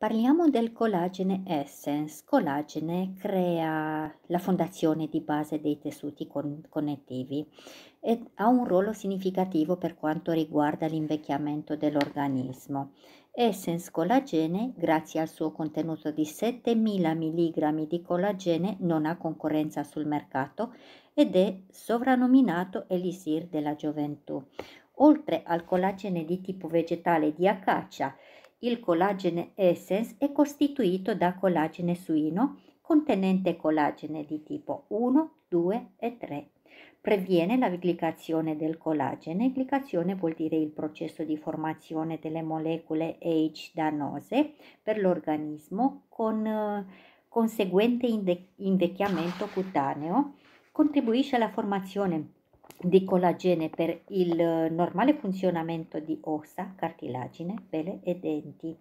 Parliamo del collagene Essence. Collagene crea la fondazione di base dei tessuti con- connettivi e ha un ruolo significativo per quanto riguarda l'invecchiamento dell'organismo. Essence Collagene, grazie al suo contenuto di 7000 mg di collagene, non ha concorrenza sul mercato ed è sovrannominato Elisir della gioventù. Oltre al collagene di tipo vegetale di acacia, il collagene Essence è costituito da collagene suino contenente collagene di tipo 1, 2 e 3. Previene la glicazione del collagene. Glicazione vuol dire il processo di formazione delle molecole H dannose per l'organismo con eh, conseguente invecchiamento cutaneo. Contribuisce alla formazione di collagene per il eh, normale funzionamento di ossa, cartilagine, pelle e denti.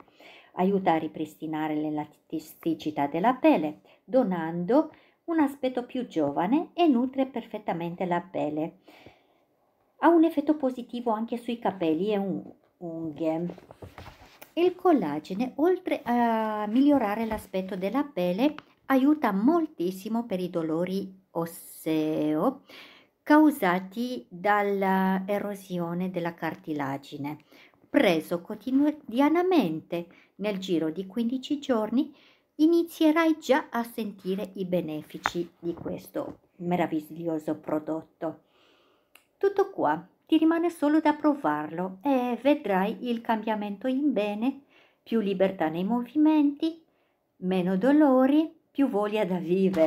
Aiuta a ripristinare l'elasticità della pelle, donando un aspetto più giovane e nutre perfettamente la pelle. Ha un effetto positivo anche sui capelli e unghie. Il collagene, oltre a migliorare l'aspetto della pelle, aiuta moltissimo per i dolori osseo causati dall'erosione della cartilagine, preso quotidianamente nel giro di 15 giorni, inizierai già a sentire i benefici di questo meraviglioso prodotto. Tutto qua, ti rimane solo da provarlo e vedrai il cambiamento in bene, più libertà nei movimenti, meno dolori, più voglia da vivere.